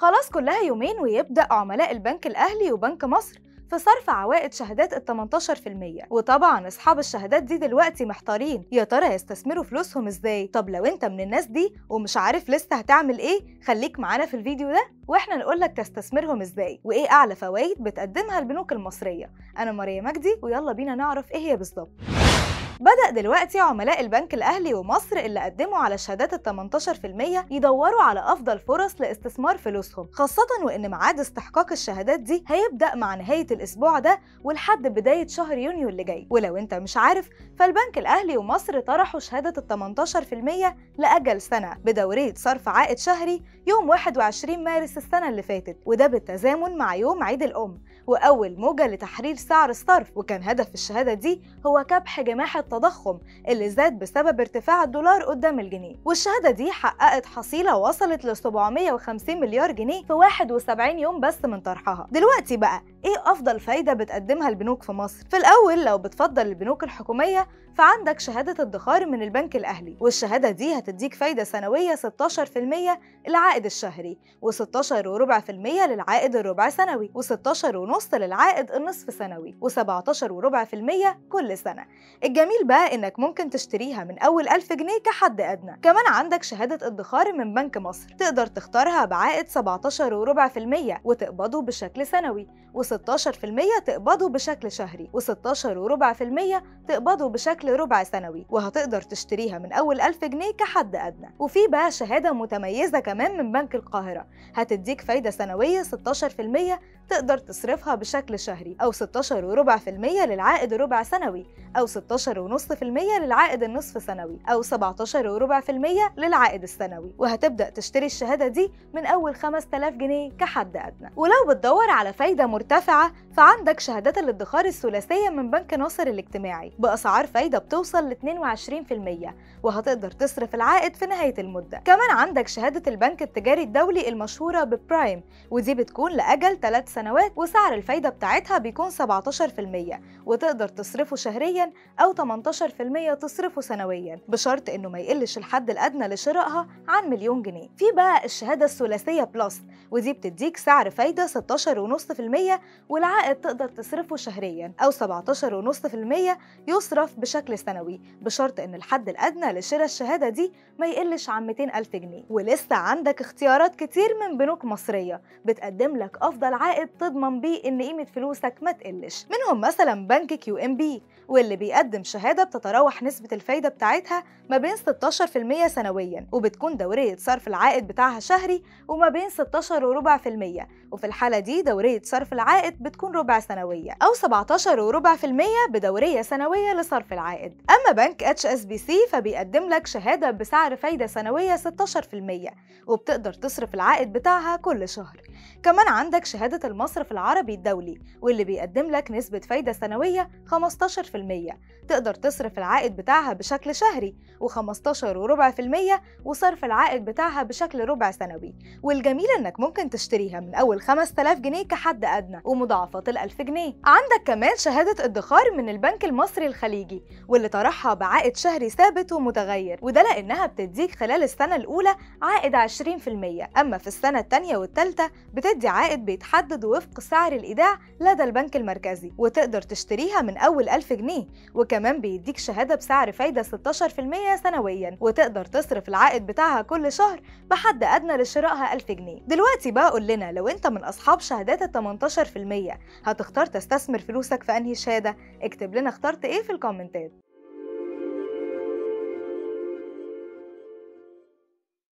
خلاص كلها يومين ويبدأ عملاء البنك الأهلي وبنك مصر في صرف عوائد شهادات ال 18% وطبعا اصحاب الشهادات دي دلوقتي محتارين يا ترى يستثمروا فلوسهم ازاي طب لو انت من الناس دي ومش عارف لسه هتعمل ايه خليك معانا في الفيديو ده واحنا نقول لك تستثمرهم ازاي وايه اعلى فوائد بتقدمها البنوك المصريه انا مريم مجدي ويلا بينا نعرف ايه هي بالظبط بدأ دلوقتي عملاء البنك الأهلي ومصر اللي قدموا على شهادات ال 18% يدوروا على أفضل فرص لاستثمار فلوسهم خاصة وإن ميعاد استحقاق الشهادات دي هيبدأ مع نهاية الأسبوع ده ولحد بداية شهر يونيو اللي جاي ولو أنت مش عارف فالبنك الأهلي ومصر طرحوا شهادة ال 18% لأجل سنة بدورية صرف عائد شهري يوم 21 مارس السنة اللي فاتت وده بالتزامن مع يوم عيد الأم وأول موجة لتحرير سعر الصرف وكان هدف الشهادة دي هو كبح جماح التضخم اللي زاد بسبب ارتفاع الدولار قدام الجنيه والشهادة دي حققت حصيلة وصلت ل 750 مليار جنيه في 71 يوم بس من طرحها دلوقتي بقى ايه أفضل فايدة بتقدمها البنوك في مصر؟ في الأول لو بتفضل البنوك الحكومية فعندك شهادة ادخار من البنك الأهلي والشهادة دي هتديك فايدة سنوية 16% للعائد الشهري و16.4% للعائد الربع سنوي و16.5 هيوصل العائد النصف سنوي و 174 كل سنة الجميل بقى إنك ممكن تشتريها من أول 1000 جنيه كحد أدنى كمان عندك شهادة ادخار من بنك مصر تقدر تختارها بعائد 17.4% وتقبضه بشكل سنوي و16% تقبضه بشكل شهري و16 وربع تقبضه بشكل ربع سنوي وهتقدر تشتريها من أول 1000 جنيه كحد أدنى وفي بقى شهادة متميزة كمان من بنك القاهرة هتديك فايدة سنوية 16% تقدر تصرفها بشكل شهري أو 16.4% للعائد الربع سنوي أو 16.5% للعائد النصف سنوي أو 17.4% للعائد السنوي وهتبدأ تشتري الشهادة دي من أول 5000 جنيه كحد أدنى ولو بتدور على فايدة مرتفعة فعندك شهادات الادخار الثلاثية من بنك ناصر الاجتماعي بأسعار فايدة بتوصل ل 22% وهتقدر تصرف العائد في نهاية المدة كمان عندك شهادة البنك التجاري الدولي المشهورة ببرايم ودي بتكون لأجل 3 سنوات سنوات وسعر الفايدة بتاعتها بيكون 17% وتقدر تصرفه شهريا أو 18% تصرفه سنويا بشرط إنه ما يقلش الحد الأدنى لشرائها عن مليون جنيه في بقى الشهادة الثلاثية بلس ودي بتديك سعر فايدة 16.5% والعائد تقدر تصرفه شهريا أو 17.5% يصرف بشكل سنوي بشرط إن الحد الأدنى لشراء الشهادة دي ما يقلش عن 200000 جنيه ولسه عندك اختيارات كتير من بنوك مصرية بتقدم لك أفضل عائد تضمن بيه ان قيمه فلوسك ما تقلش منهم مثلا بنك كيو ام بي واللي بيقدم شهاده بتتراوح نسبه الفايده بتاعتها ما بين 16% سنويا وبتكون دوريه صرف العائد بتاعها شهري وما بين 16 وربع في وفي الحاله دي دوريه صرف العائد بتكون ربع سنويه او 17 وربع في بدوريه سنويه لصرف العائد اما بنك اتش اس بي سي فبيقدم لك شهاده بسعر فايده سنويه 16% وبتقدر تصرف العائد بتاعها كل شهر كمان عندك شهاده المصرف العربي الدولي واللي بيقدم لك نسبة فايدة سنوية 15% تقدر تصرف العائد بتاعها بشكل شهري و 154 وصرف العائد بتاعها بشكل ربع سنوي والجميل انك ممكن تشتريها من اول 5000 جنيه كحد ادنى ومضاعفات ال 1000 جنيه عندك كمان شهادة ادخار من البنك المصري الخليجي واللي طرحها بعائد شهري ثابت ومتغير وده لانها بتديك خلال السنة الاولى عائد 20% اما في السنة الثانية والثالثة بتدي عائد بيتحدد بتاخده وفق سعر الإيداع لدى البنك المركزي وتقدر تشتريها من أول 1000 جنيه وكمان بيديك شهادة بسعر فايدة 16% سنويا وتقدر تصرف العائد بتاعها كل شهر بحد أدنى لشرائها 1000 جنيه دلوقتي بقى قول لنا لو أنت من أصحاب شهادات ال 18% هتختار تستثمر فلوسك في أنهي شهادة اكتب لنا اخترت إيه في الكومنتات